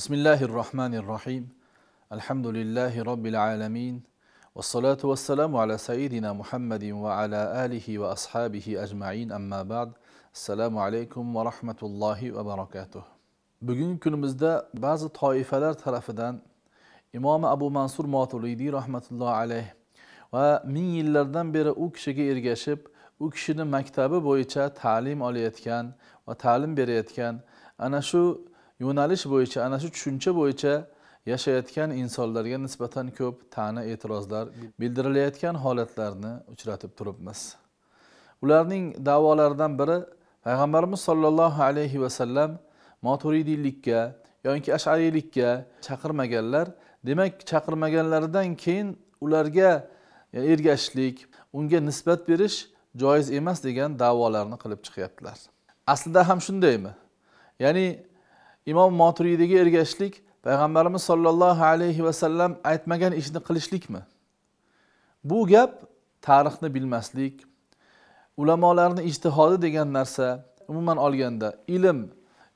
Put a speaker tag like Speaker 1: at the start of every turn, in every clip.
Speaker 1: بسم الله الرحمن الرحيم الحمد لله رب العالمين والصلاة والسلام على سيدنا محمد وعلى آله وأصحابه أجمعين أما بعد السلام عليكم ورحمة الله وبركاته Bugungi kunimizda ba'zi toifalar tarafidan imom abu mansur moturidiy rahmatullohi alayh va ming yillardan beri u kishiga ergashib u kishini maktabi bo'yicha ta'lim olayotgan va ta'lim berayotgan ana shu yo'nalish bo'yicha ana shu tushuncha bo'yicha yashayotgan insonlarga nisbatan ko'p ta'na e'tirozlar bildirilayotgan holatlarni uchratib turibmiz ularning da'volaridan biri payg'ambarimiz sollallohu alayhi vasallam moturidiylikka yoki ashariylikka chaqirmaganlar demak chaqirmaganlaridan keyin ularga ergashishlik unga nisbat berish joiz emas degan da'volarni qilib chiqyaptilar aslida ham shundaymi ya'ni imom moturiydiga ergashishlik payg'ambarimiz sollallohu alayhi vasallam aytmagan ishni qilishlikmi bu gap tarixni bilmaslik ulamolarni ijtihodi degan narsa umuman olganda ilm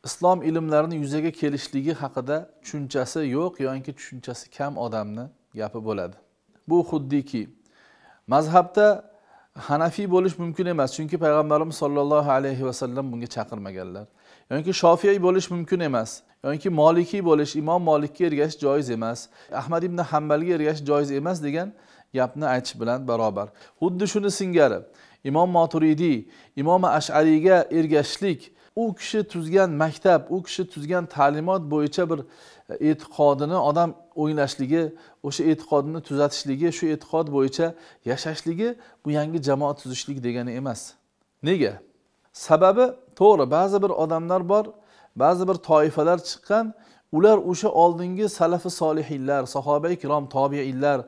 Speaker 1: islom ilmlarini yuzaga kelishligi haqida tushunchasi yo'q yoki tushunchasi kam odamni gapi bo'ladi bu xuddiki mazhabda hanafiy bo'lish mumkin emas chunki payg'ambarimiz sollallohu alayhi vasallam bunga chaqirmaganlar yoki shofiy bo'lish mumkin emas yoki molikiy bo'lish imom molikka ergashish joiz emas ahmad ibn hambalga ergashish joiz emas degan gapni aytish bilan barobar xuddi shuni singari imom moturidiy imom ashariyga ergashishlik u kishi tuzgan maktab u kishi tuzgan ta'limot bo'yicha bir e, e'tiqodini odam o'ynashligi o'sha e'tiqodini tuzatishligi shu e'tiqod bo'yicha yashashligi bu yangi jamoa tuzishlik degani emas nega sababi to'g'ri ba'zi bir odamlar bor ba'zi bir toifalar chiqqan ular o'sha oldingi salafi solihinlar sahoba ikrom tobeinlar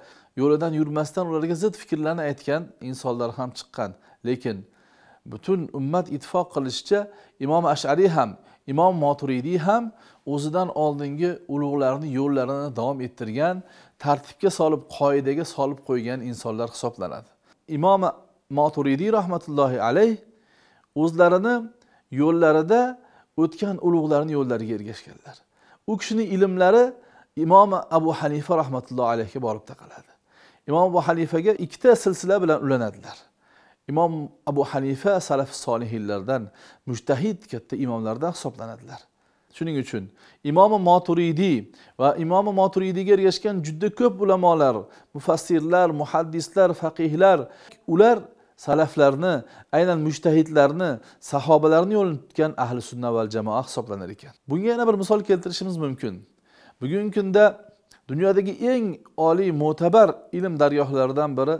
Speaker 1: yo'lidan yurmasdan ularga zid fikrlarni aytgan insonlar ham chiqqan lekin butun ummat ittifoq qilishicha imom ashariy ham imom moturidiy ham o'zidan oldingi ulug'larni yo'llarini davom ettirgan tartibga solib qoidaga solib qo'ygan insonlar hisoblanadi imom moturidiy rahmatullohi alayh o'zlarini yo'llarida o'tgan ulug'larni yo'llariga ergashganlar u kishini ilmlari imom abu hanifa rahmatullohi alayhga borib taqaladi imom abu hanifaga ikkita silsila bilan ulanadilar imom abu hanifa salaf solihiylardan mujtahid katta imomlardan hisoblanadilar shuning uchun imomi moturidiy va imomi maturidiyga ergashgan juda ko'p ulamolar mufassirlar muhaddislar faqihlar ular salaflarni aynan mujtahidlarni sahobalarni yo'lini tutgan ahli sunna val jamoa hisoblanar ekan bunga yana bir misol keltirishimiz mumkin bugungi kunda dunyodagi eng oliy mo'tabar ilm daryohlaridan biri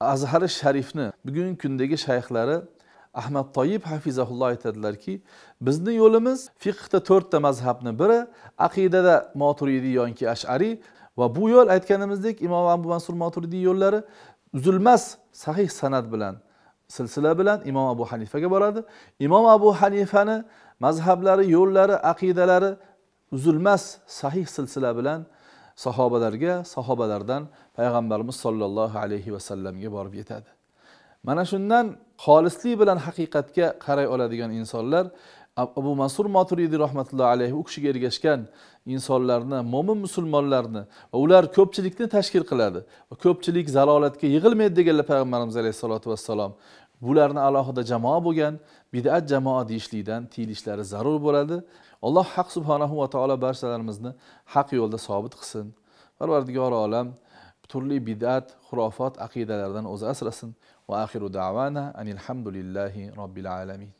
Speaker 1: azhari sharifni bugungi kundagi shayxlari ahmad toyib hafizahulloh aytadilarki bizni yo'limiz fiqhda to'rtta mazhabni biri aqidada moturidiy yoki ashariy va bu yo'l aytganimizdek imom abu mansur moturidiy yo'llari uzilmas sahih san'at bilan silsila bilan imom abu hanifaga boradi imom abu hanifani mazhablari yo'llari aqidalari uzilmas sahih silsila bilan sahobalarga sahobalardan payg'ambarimiz sollallohu alayhi vasallamga borib yetadi mana shundan xolislik bilan haqiqatga qaray oladigan insonlar abu mansur moturidiy rahmatullohi alayhi u kishiga ergashgan insonlarni mo'min musulmonlarni va ular ko'pchilikni tashkil qiladi va ko'pchilik zalolatga yig'ilmaydi deganlar payg'ambarimiz alayhissalotu vassalom bularni alohida jamoa bo'lgan bid'at jamoa deyishlikdan tiyilishlari zarur bo'ladi alloh haq subhanahu va taolo barchalarimizni haq yo'lda sobit qilsin parvardigor olam turli bid'at xurofot aqidalardan o'zi asrasin va axiru davana anilhamdulillahi robbil alamin